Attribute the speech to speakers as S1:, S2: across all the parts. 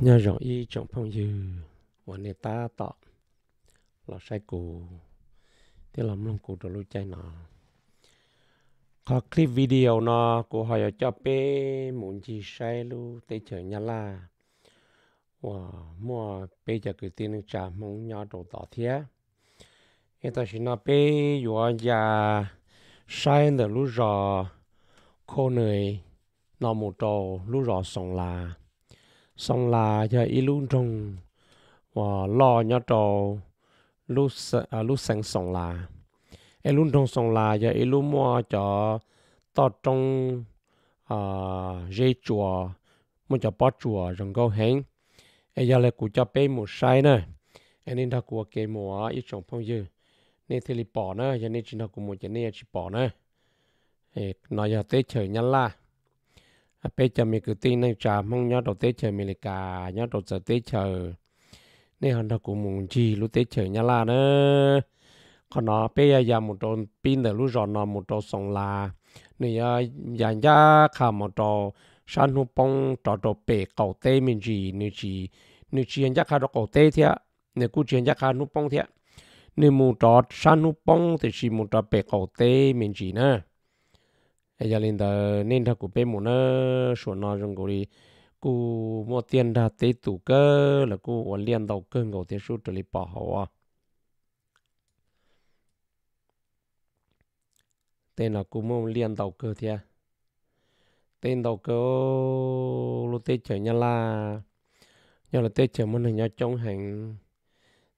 S1: nhà rộng y trong phong dư và nè ta tọ là sai cụ thế làm lòng cụ đồ lưu chay nọ, có clip video nó của họ cho bé muốn gì sai lu tới chờ nhà la và mua bé giờ cứ tin trả mong nhỏ đồ tỏ thế cái ta xin nó bé vừa già sai được lúc rò, cô này nó một đồ lúc rò sống là xong là giờ y luôn rong và ờ, lo nhớ trò lúc à lúc sáng xong là y luôn rong xong là giờ y luôn mua cho to trong à dây chùa mua cho bó chùa rong câu hẹn y giờ lại cụ cho bé một sai nữa anh nên thà của kê mua ít trong phong dư nên thì bỏ nữa giờ nên chỉ thà của một cho nên chỉ bỏ nữa nói giờ tới trời nhăn la À, bây giờ mình cứ tin năng trả mong nhau đầu tế chờ mình lại cả nhau đầu giờ tế chờ nên hắn đâu cũng muốn gì lúc tế chờ nhau là nữa còn nó bây à, giờ một trò pin để lúc rồi nó một trò song la, nên giờ giờ ya cả một trò san hô bông trò trò bể cầu tế mình gì nên gì nên chuyện chắc cả cầu tế thế nên cứ chuyện chắc cả nút bông thế nên một trò san hô bông thì chỉ một trò bể cầu tế mình gì nữa bây giờ linh đó nên thà cụ bé muốn nó số nó trong cụ đi cụ mua tiền ra tế tủ cơ là cụ ở liền đầu cơ ngầu tiền số trở lại bảo hậu à tên là cụ mua liền đầu cơ thì tên đầu cơ lúc tế chở nhà la, nhà là tế chở này nhà trong hàng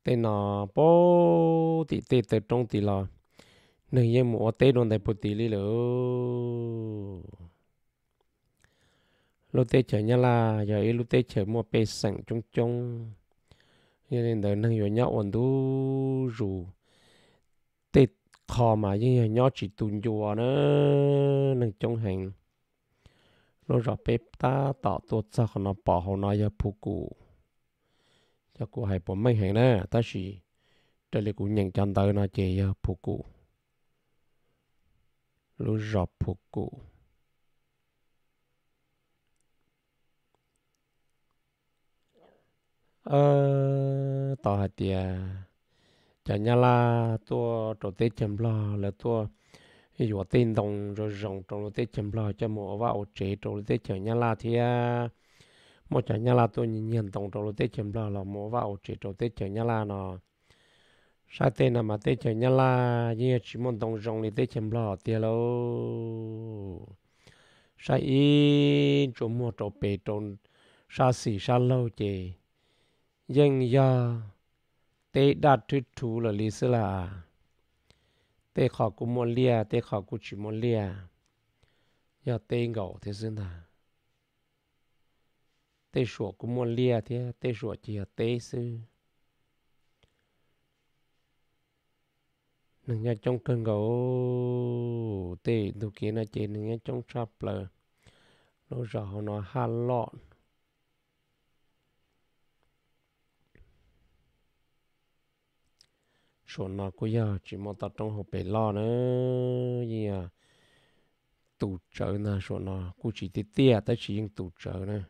S1: tên là bố thì tế từ trong thì là nên em mua tê đồn tại bột tí lì lỡ lô chở nhà là giờ ấy chở mua bê sẵn trong trong cho nên đời nâng rồi nhau ổn đủ rủ tê khó mà nhưng nhau chỉ tùn chùa nữa nâng trong hành lô rõ bếp ta tỏ tuột ra khỏi nó bỏ hồ nó giờ phụ cụ cho cô hãy bỏ mấy hàng nè ta chỉ trở lại cũng nhận chăn tới nó chè giờ phụ cụ lô rọp phục cụ ờ tỏ hạt tiề chả nhà là tua trổ tết chấm lo là tua ví dụ tên đồng rồi rồng trổ tết chấm lo cho mỏ vào ổ chế trổ tết chả nhà là thì à, một chả nhà là tôi nhìn nhận đồng trổ tết chấm lo là mỏ vào ổ chế trổ tết chả nhà là nó sa tê nà mà tê chờ nhá la như chỉ môn đồng rồng thì tê chèm lo, tê lô sa y chỗ mua chỗ bề trộn sa xỉ sa lâu chê dân ya tê đạt thuyết thú là lý sư là tê khó cú môn lia tê khó cú chỉ môn lia ya tê ngẫu thế sư nào tê sủa cú môn lia thế tê sủa chỉ tê sư nâng nhà trong cơn gấu tê tụ kia nó chế nâng nhà trong sạp lờ nó rõ nó hà lọt số nó cũng giờ chỉ mong ta trong học bể lo nữa gì à tụ trợ là số nó cũng chỉ tiết tiệt ta chỉ dùng tụ trợ nữa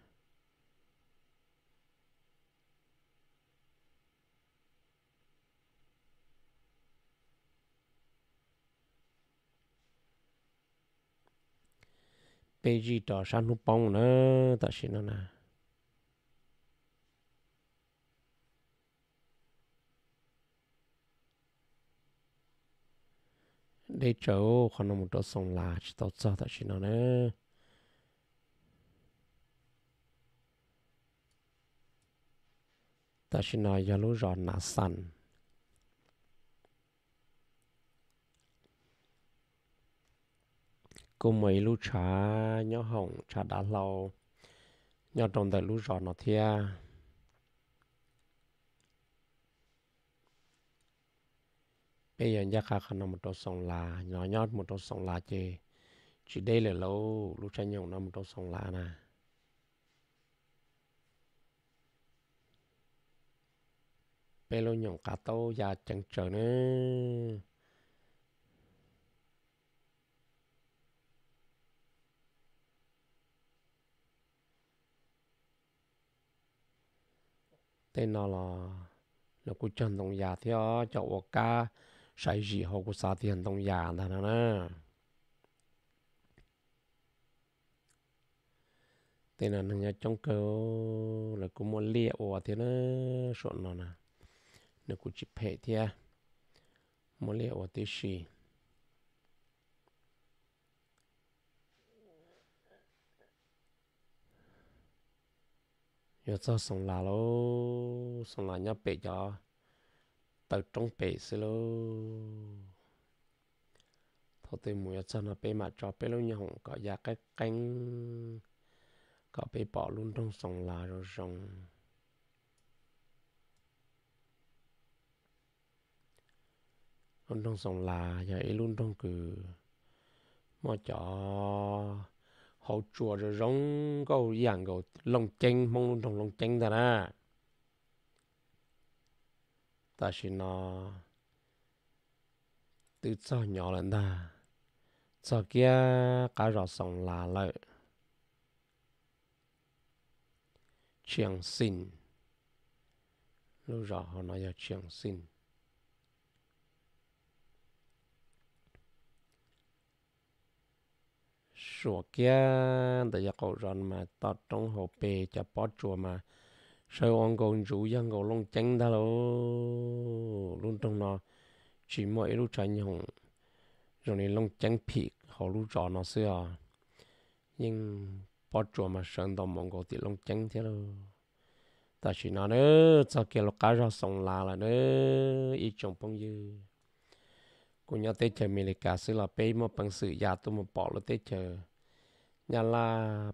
S1: bê gì đó sang nụ bông nữa ta xin nó nè để chỗ còn một chỗ sông là chỉ tao cho ta xin nó nè ta xin nó giờ lú rọn nà sẵn cô mấy lú trà nhỏ hồng trà đã lâu nhỏ trong đời lú rõ nó thia bây giờ nhà khá khả nằm một đầu sông là nhỏ nhỏ một đầu sông là chê chỉ đây là lâu lú trà nhỏ nằm một đầu sông là nè bây lâu nhỏ cá tô già chẳng chờ nữa tên nó là nó cũng chân đồng già thì ở chỗ ở cá sai gì họ cũng xa tiền đồng già nè nè nè tên là nhà trong cơ là cũng một lia ở thế nó sụn nó nè nó cũng chỉ phải thì muốn lia ô thì xì cho cho cho nó 有做送啦喽，送啦要白家，到中白是喽。头对木要真啊白嘛，做白喽用个呀个根，个白宝 luôn trong 送啦 rồi xong. luôn trong sòng là giờ ấy luôn trong cử mò cho hậu chùa rồi rong câu dạng câu lòng chanh mong luôn trong lòng chanh ta ra ta chỉ nó từ ta sau kia cả rõ sòng là lợi chuyện xin lúc rõ họ nói là chuyện xin sủa kia để cho cậu rắn mà tao trong hồ bê cho bỏ chùa mà sau ông cậu rủ dân cậu long chánh đó lô luôn trong nó chỉ mỗi lúc tranh nhung rồi này long chánh phì họ lúc rõ nó xưa nhưng bỏ chùa mà sơn tao mong cậu thì long chánh thế đâu ta chỉ nói nữa cho kia lúc cá ra sông là là nữa ít chồng phong dư กูยอเตเจอเมริกาซื้อละเป้มาปังสือยาตัวมาปอละเตเจอยาลา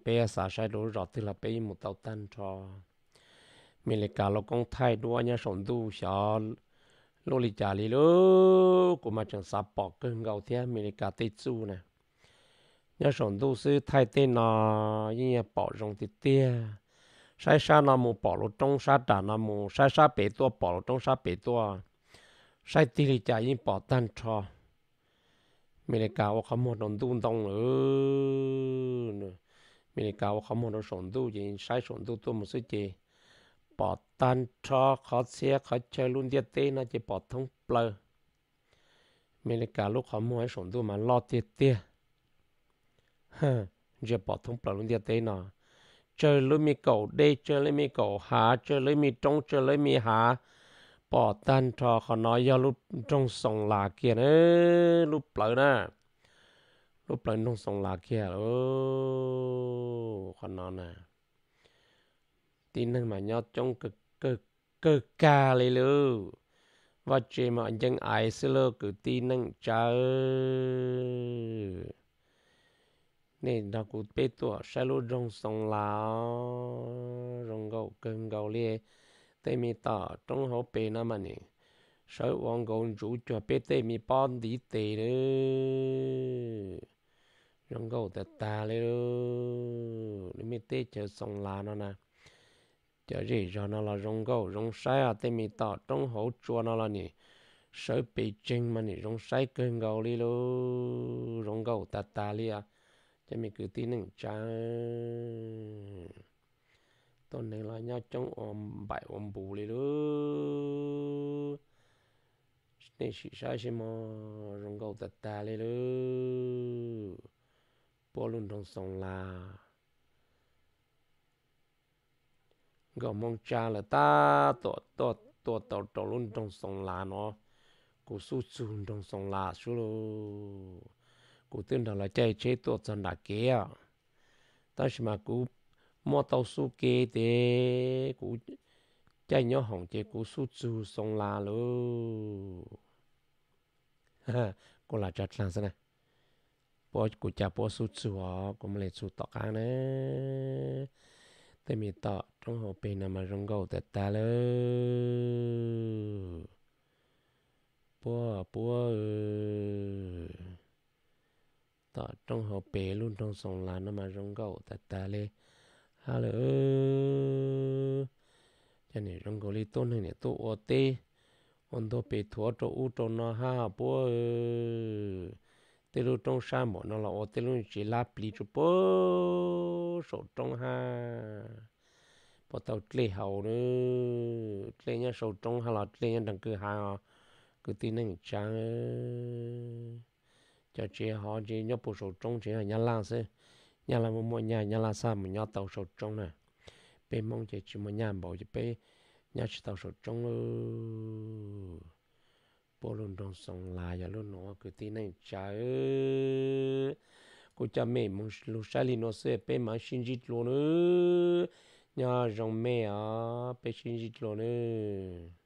S1: เป้สาใช้รู้รอที่ละเป้มุตเอาตันทอเมริกาเรากงไทยด้วยเนี่ยสนดูชอลลิจาลีลูกูมาจังสับปอกเกินเกาเทียเมริกาติดสู้นะเนี่ยสนดูซื้อไทยเต้นอยิ่งปอกรงติดเตี้ยใช้ชานามูปอกลงตรงชาดานามูใช้ชาเปตัวปอกลงตรงชาเปตัวใช้ตีลิจายิ่งปอดตันทอไม่ได้กล่าวว่าเขาหมดนนดูนตองเออไม่ได้กล่าวว่าเขาหมดนสนดูยิงใช้สนดูตัวมุสเจปอดตันทอเขาเสียเขาเชลุนเดียเตน่าจะปอดทั้งเปล่าไม่ได้กล่าวลูกเขาหมดสนดูมาลอดเตี้ยเตี้ยฮะจะปอดทั้งเปล่าลุนเดียเตน่ะเจอเลยมีเก่าได้เจอเลยมีเก่าหา เจอเลยมีตรงเจอเลยมีหาปอตันทอขอน้อยยอลูกจงส่งลาเกียนเออลูกเปล่านะลูกเปล่าจงส่งลาเกียนโอ้ขอนอนนะตีนั่นมายอจงกึกกึกกึกกาเลยลูกว่าเจมาจังไอซ์เลิกกูตีนั่งเจอนี่ดากูเปตัวใช้ลูกจงส่งลาจงเกาเกินเกาเลีย tê mi tỏ trong hố bê nà mà nè sở vong gồm rủ cho bê tê mi bọn đi tê nữa rong gầu tê ta lê nữa nếu mi tê chờ xong là nó nè chờ gì cho nó là rong gầu rong sai à tê mi tỏ trong hố chua nó là nè sở bị chênh mà nè rong sai cơn gầu lê lô rong gầu ta ta lê à cho mi cứ tí nâng chán ตัวนี้ละยาจงอมใบอมบูเลยลูนี่ชิชาชิมอรงกูตัดตาเลยลูปอลุนตรงสองลาก็มองจาละตาตัวตัวตัวตัวตัวลุนตรงสองลาเนาะกูสู้จูนตรงสองลาชูโลกูตื่นดาละใจเชตัวจันดาเกียตั้งมากู mua tàu su kê thế cú chạy nhau hồng, chế cú su chu sông la lô cô là chặt sang này bỏ cú cha bỏ su chu họ cú lấy su tọt ăn nè. thế mình tọt trong hồ bên nằm mà rong gầu tết ta lô bỏ bỏ tọt trong hồ bên luôn trong sông la nó mà rong gầu tết ta lên hello cho nên trong cái lý tôn này này tôi ở tê ông tôi bị thua cho u cho nó ha bố tê lu trong sa nó là ở tê lu chỉ là bị cho bố số trong ha bố tao lê hậu nữa lê nhá số trong ha là lê nhá đằng cứ ha cứ tin anh chàng cho chị họ chị nhóc bố số trong chị là nhá lang xem nhà là một mùa nhà nhà là sao mà nhà tàu sầu trong nè bé mong chỉ chỉ một nhà bảo chỉ bé nhà chỉ tàu sầu trong luôn bố luôn trong sông là giờ luôn nó cứ tin này cha ơi cô cha mẹ mong lúc sai li nó sẽ bé mà xin dít luôn nữa nhà rồng mẹ à bé xin dít luôn nữa